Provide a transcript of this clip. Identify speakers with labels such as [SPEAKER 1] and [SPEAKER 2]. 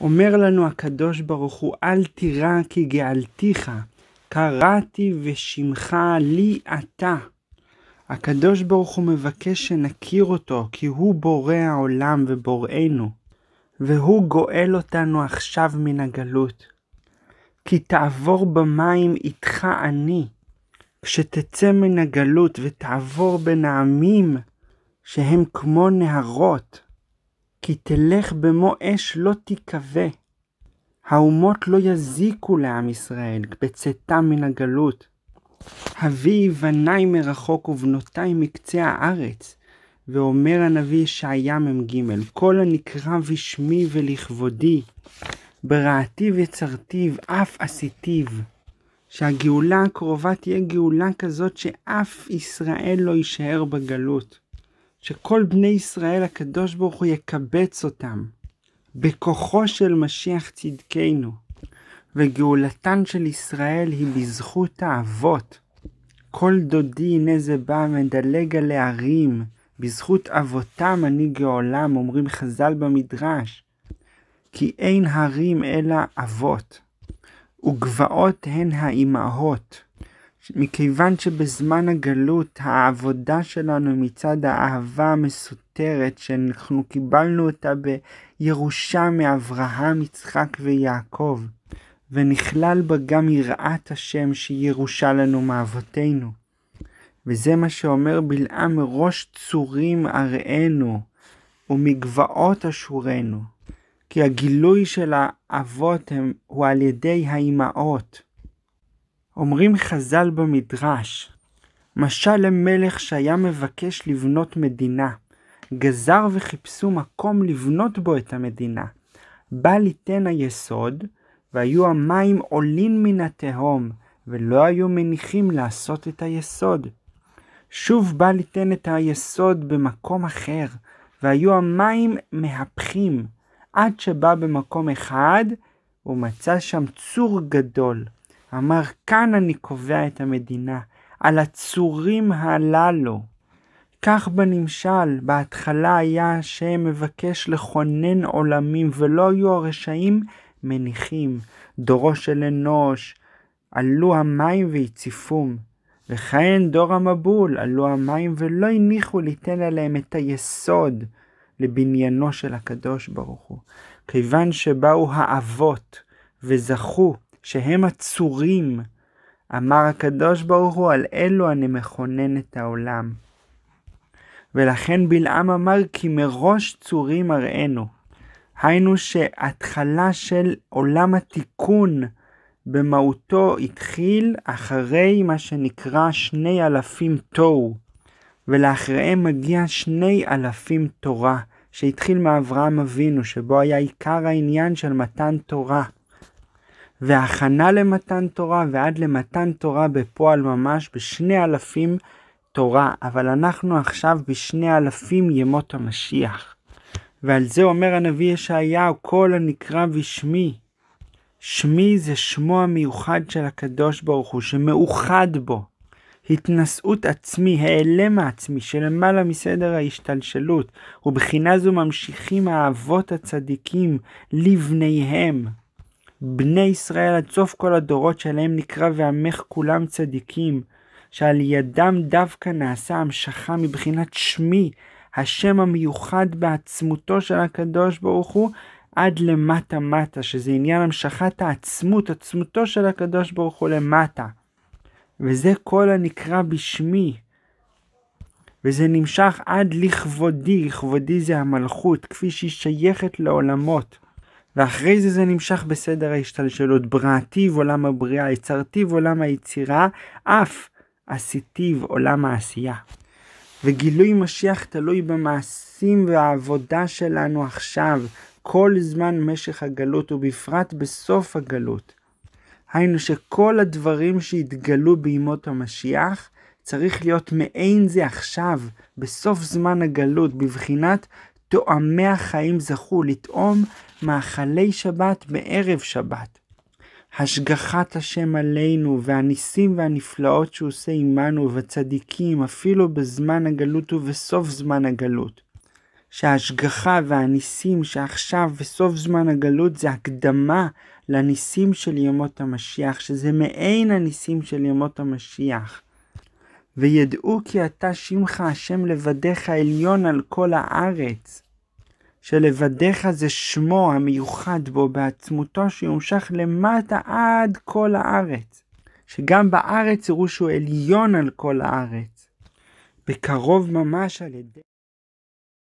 [SPEAKER 1] אומר לנו הקדוש ברוך הוא, אל תירא כי גאלתיך, קראתי ושמך לי אתה. הקדוש ברוך הוא מבקש שנכיר אותו, כי הוא בורא העולם ובוראנו, והוא גואל אותנו עכשיו מן הגלות. כי תעבור במים איתך אני, כשתצא מן הגלות ותעבור בין העמים, שהם כמו נהרות, כי תלך במו אש לא תיכבה. האומות לא יזיקו לעם ישראל בצאתם מן הגלות. הביא בניי מרחוק ובנותיי מקצה הארץ. ואומר הנביא ישעיה מ"ג, כל הנקרא בשמי ולכבודי, ברעתיו יצרתיו, אף עשיתיו. שהגאולה הקרובה תהיה גאולה כזאת שאף ישראל לא יישאר בגלות. שכל בני ישראל הקדוש ברוך הוא יקבץ אותם בכוחו של משיח צדקנו, וגאולתן של ישראל היא בזכות האבות. כל דודי הנה זה בא מדלג על הערים, בזכות אבותם אני גאולם, אומרים חז"ל במדרש, כי אין הרים אלא אבות, וגבעות הן האימהות. מכיוון שבזמן הגלות העבודה שלנו מצד האהבה המסותרת שאנחנו קיבלנו אותה בירושה מאברהם, יצחק ויעקב, ונכלל בה גם יראת השם שירושה לנו מאבותינו. וזה מה שאומר בלעם מראש צורים אראנו ומגבעות אשורנו, כי הגילוי של האבות הם, הוא על ידי האימהות. אומרים חז"ל במדרש, משל למלך שהיה מבקש לבנות מדינה, גזר וחיפשו מקום לבנות בו את המדינה. בא ליתן היסוד, והיו המים עולים מן התהום, ולא היו מניחים לעשות את היסוד. שוב בא ליתן את היסוד במקום אחר, והיו המים מהפכים, עד שבא במקום אחד, ומצא שם צור גדול. אמר כאן אני קובע את המדינה, על הצורים הללו. כך בנמשל, בהתחלה היה השם מבקש לכונן עולמים, ולא היו הרשעים מניחים. דורו של אנוש, עלו המים והציפום. וכהן דור המבול, עלו המים ולא הניחו ליתן עליהם את היסוד לבניינו של הקדוש ברוך הוא. כיוון שבאו האבות וזכו שהם הצורים, אמר הקדוש ברוך הוא, על אלו אני מכונן את העולם. ולכן בלעם אמר כי מראש צורים אראנו. היינו שהתחלה של עולם התיקון במהותו התחיל אחרי מה שנקרא שני אלפים תוהו, ולאחריהם מגיע שני אלפים תורה, שהתחיל מאברהם אבינו, שבו היה עיקר העניין של מתן תורה. והכנה למתן תורה ועד למתן תורה בפועל ממש בשני אלפים תורה, אבל אנחנו עכשיו בשני אלפים ימות המשיח. ועל זה אומר הנביא ישעיהו, כל הנקרא בשמי. שמי זה שמו המיוחד של הקדוש ברוך הוא, שמאוחד בו. התנשאות עצמי, העלם העצמי שלמעלה מסדר ההשתלשלות, ובחינה זו ממשיכים האבות הצדיקים לבניהם. בני ישראל עד סוף כל הדורות שעליהם נקרא ועמך כולם צדיקים, שעל ידם דווקא נעשה המשכה מבחינת שמי, השם המיוחד בעצמותו של הקדוש ברוך הוא, עד למטה מטה, שזה עניין המשכת העצמות, עצמותו של הקדוש ברוך הוא למטה. וזה כל הנקרא בשמי. וזה נמשך עד לכבודי, לכבודי זה המלכות, כפי שהיא שייכת לעולמות. ואחרי זה זה נמשך בסדר ההשתלשלות בראתיו עולם הבריאה, יצרתיו עולם היצירה, אף עשיתיו עולם העשייה. וגילוי משיח תלוי במעשים והעבודה שלנו עכשיו, כל זמן משך הגלות ובפרט בסוף הגלות. היינו שכל הדברים שהתגלו בימות המשיח צריך להיות מעין זה עכשיו, בסוף זמן הגלות, בבחינת טועמי החיים זכו לטעום מאכלי שבת בערב שבת. השגחת השם עלינו והניסים והנפלאות שהוא עושה עמנו ובצדיקים אפילו בזמן הגלות ובסוף זמן הגלות. שההשגחה והניסים שעכשיו וסוף זמן הגלות זה הקדמה לניסים של ימות המשיח, שזה מעין הניסים של ימות המשיח. וידעו כי אתה שמך השם לבדיך עליון על כל הארץ. שלבדיך זה שמו המיוחד בו בעצמותו שיומשך למטה עד כל הארץ. שגם בארץ יראו שהוא עליון על כל הארץ. בקרוב ממש על ידי